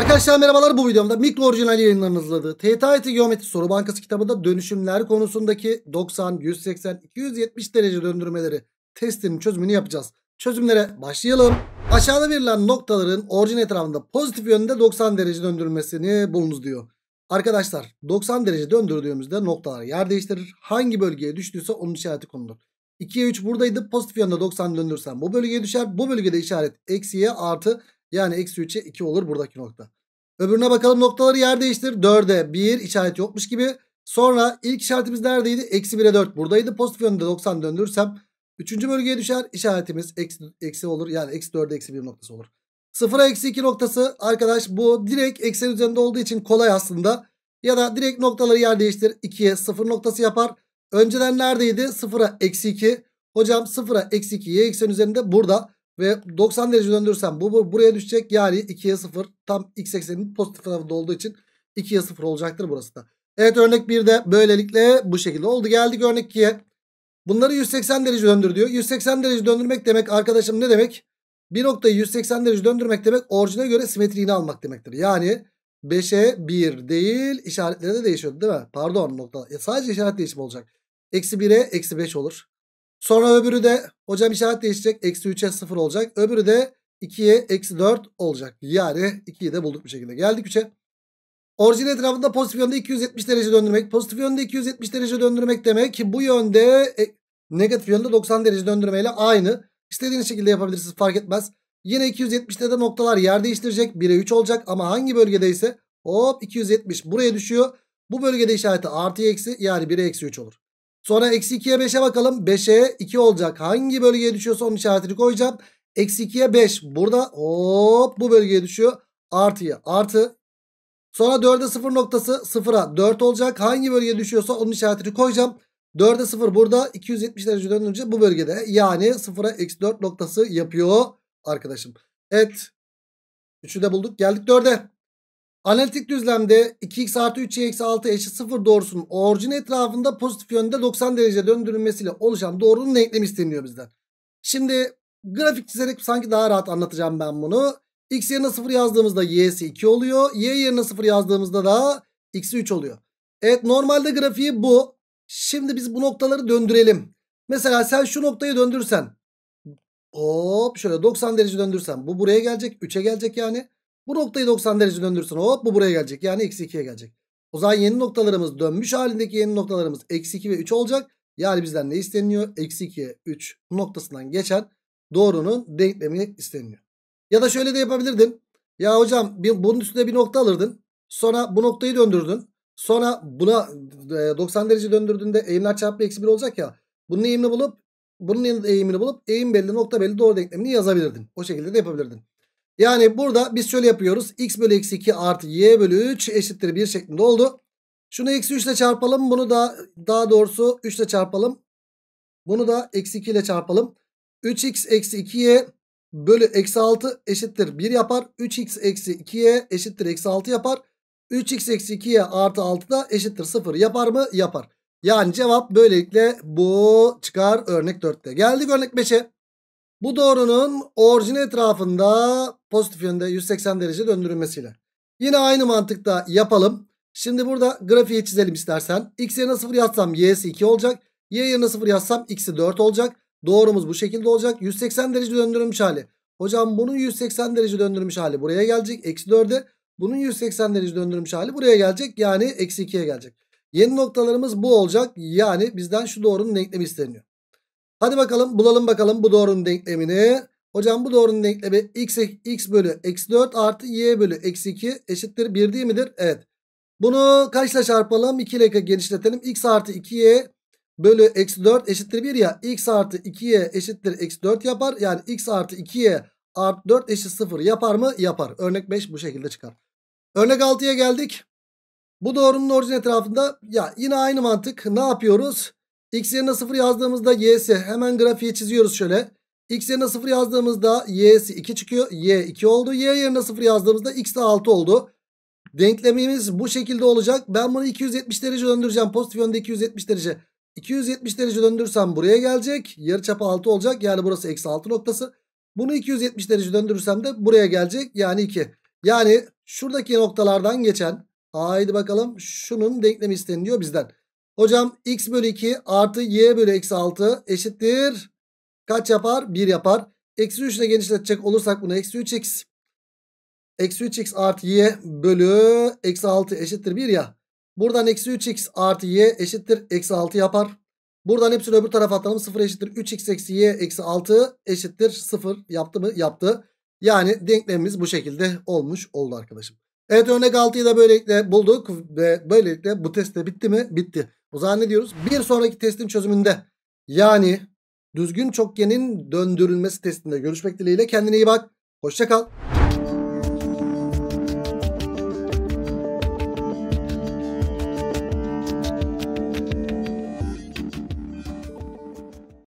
Arkadaşlar merhabalar bu videomda mikro orijinal yayınlarınızladığı TTIT Geometri Soru Bankası kitabında dönüşümler konusundaki 90, 180, 270 derece döndürmeleri testinin çözümünü yapacağız. Çözümlere başlayalım. Aşağıda verilen noktaların orijin etrafında pozitif yönde 90 derece döndürmesini bulunuz diyor. Arkadaşlar 90 derece döndürdüğümüzde noktalar yer değiştirir. Hangi bölgeye düştüyse onun işareti konulur. 2'ye 3 buradaydı. Pozitif yönde 90 döndürsem bu bölgeye düşer. Bu bölgede işaret eksiye artı yani eksi 3'e 2 olur buradaki nokta. Öbürüne bakalım noktaları yer değiştir. 4'e 1 işaret yokmuş gibi. Sonra ilk işaretimiz neredeydi? Eksi 1'e 4 buradaydı. Pozitif yönde 90 döndürürsem 3. bölgeye düşer. İşaretimiz eksi, eksi olur. Yani eksi 4'e eksi 1 noktası olur. 0'a eksi 2 noktası arkadaş bu direkt eksen üzerinde olduğu için kolay aslında. Ya da direkt noktaları yer değiştir. 2'ye 0 noktası yapar. Önceden neredeydi? 0'a eksi 2. Hocam 0'a eksi 2 y eksen üzerinde burada. Ve 90 derece döndürürsem bu, bu buraya düşecek. Yani 2'ye 0 tam x ekseninin pozitif tarafında olduğu için 2'ye 0 olacaktır burası da. Evet örnek 1 de böylelikle bu şekilde oldu. Geldik örnek 2'ye. Bunları 180 derece döndür diyor. 180 derece döndürmek demek arkadaşım ne demek? Bir noktayı 180 derece döndürmek demek orijine göre simetriğini almak demektir. Yani 5'e 1 değil işaretleri de değişiyordu değil mi? Pardon nokta. E, sadece işaret değişimi olacak. Eksi 1'e eksi 5 olur. Sonra öbürü de hocam işaret değişecek. Eksi 3'e 0 olacak. Öbürü de 2'ye eksi 4 olacak. Yani 2'yi de bulduk bir şekilde. Geldik 3'e. Orijin etrafında pozitif yönde 270 derece döndürmek. Pozitif yönde 270 derece döndürmek demek ki bu yönde e, negatif yönde 90 derece döndürmeyle aynı. İstediğiniz şekilde yapabilirsiniz fark etmez. Yine 270'te de noktalar yer değiştirecek. 1'e 3 olacak ama hangi bölgedeyse hop 270 buraya düşüyor. Bu bölgede işareti artı eksi yani 1'e eksi 3 olur. Sonra eksi 2'ye 5'e bakalım. 5'e 2 olacak. Hangi bölgeye düşüyorsa onun işaretini koyacağım. Eksi 2'ye 5. Burada hop bu bölgeye düşüyor. Artıya artı. Sonra 4'e 0 noktası 0'a 4 olacak. Hangi bölgeye düşüyorsa onun işaretini koyacağım. 4'e 0 burada 270 derece dönünce bu bölgede. Yani 0'a eksi 4 noktası yapıyor arkadaşım. Evet. 3'ü de bulduk. Geldik 4'e. Analitik düzlemde 2x artı 3y eksi 6 eşit 0 doğrusunun orijin etrafında pozitif yönde 90 derece döndürülmesiyle oluşan doğrunun denklemi isteniyor bizden. Şimdi grafik çizerek sanki daha rahat anlatacağım ben bunu. x yerine 0 yazdığımızda y'si 2 oluyor. y yerine 0 yazdığımızda da x'i 3 oluyor. Evet normalde grafiği bu. Şimdi biz bu noktaları döndürelim. Mesela sen şu noktayı döndürsen. Hop şöyle 90 derece döndürsen. Bu buraya gelecek 3'e gelecek yani. Bu noktayı 90 derece döndürsün, hop bu buraya gelecek. Yani eksi 2'ye gelecek. O zaman yeni noktalarımız dönmüş halindeki yeni noktalarımız eksi 2 ve 3 olacak. Yani bizden ne isteniyor? Eksi 2'ye 3 noktasından geçen doğrunun denklemi isteniyor. Ya da şöyle de yapabilirdin. Ya hocam bir, bunun üstüne bir nokta alırdın. Sonra bu noktayı döndürdün. Sonra buna 90 e, derece döndürdüğünde eğimler çarpı eksi 1 olacak ya. Bunun eğimini bulup bunun eğimini bulup eğim belli nokta belli doğru denklemini yazabilirdin. O şekilde de yapabilirdin. Yani burada biz şöyle yapıyoruz. X bölü x 2 artı y bölü 3 eşittir 1 şeklinde oldu. Şunu x 3 ile çarpalım. Bunu da daha doğrusu 3 ile çarpalım. Bunu da eksi 2 ile çarpalım. 3x eksi 2y bölü eksi 6 eşittir 1 yapar. 3x eksi 2y eşittir eksi 6 yapar. 3x eksi 2y artı 6 da eşittir 0 yapar mı? Yapar. Yani cevap böylelikle bu çıkar örnek 4'te. Geldik örnek 5'e. Bu doğrunun orijin etrafında pozitif yönde 180 derece döndürülmesiyle. Yine aynı mantıkta yapalım. Şimdi burada grafiği çizelim istersen. X yerine 0 yazsam y'si 2 olacak. Y yerine 0 yazsam x'i 4 olacak. Doğrumuz bu şekilde olacak. 180 derece döndürülmüş hali. Hocam bunun 180 derece döndürmüş hali buraya gelecek. Eksi 4'e. Bunun 180 derece döndürmüş hali buraya gelecek. Yani eksi 2'ye gelecek. Yeni noktalarımız bu olacak. Yani bizden şu doğrunun denklemi isteniyor. Hadi bakalım bulalım bakalım bu doğrunun denklemini. Hocam bu doğrunun denklemi x, x bölü eksi 4 artı y bölü eksi 2 eşittir 1 değil midir? Evet. Bunu kaçla çarpalım? 2 ile genişletelim. x artı 2y bölü eksi 4 eşittir 1 ya. x artı 2y eşittir eksi 4 yapar. Yani x artı 2y artı 4 eşit 0 yapar mı? Yapar. Örnek 5 bu şekilde çıkar. Örnek 6'ya geldik. Bu doğrunun orijin etrafında ya yine aynı mantık. Ne yapıyoruz? X yerine 0 yazdığımızda y'si hemen grafiği çiziyoruz şöyle. X yerine 0 yazdığımızda y'si 2 çıkıyor. Y 2 oldu. Y yerine 0 yazdığımızda x de 6 oldu. Denklemimiz bu şekilde olacak. Ben bunu 270 derece döndüreceğim. Pozitif yönde 270 derece. 270 derece döndürsem buraya gelecek. Yarıçapı 6 olacak. Yani burası eksi 6 noktası. Bunu 270 derece döndürürsem de buraya gelecek. Yani 2. Yani şuradaki noktalardan geçen. Haydi bakalım şunun denklemi isteniliyor bizden. Hocam x bölü 2 artı y bölü eksi 6 eşittir. Kaç yapar? 1 yapar. Eksi 3 ile genişletecek olursak bunu eksi 3x. Eksi 3x artı y bölü eksi 6 eşittir 1 ya. Buradan eksi 3x artı y eşittir eksi 6 yapar. Buradan hepsini öbür tarafa atalım. 0 eşittir 3x eksi y eksi 6 eşittir 0 yaptı mı? Yaptı. Yani denklemimiz bu şekilde olmuş oldu arkadaşım. Evet örnek 6'yı da böylelikle bulduk ve böylelikle bu test de bitti mi? Bitti. Bu zaman ne diyoruz? Bir sonraki testin çözümünde yani düzgün çokgenin döndürülmesi testinde görüşmek dileğiyle kendine iyi bak. Hoşça kal.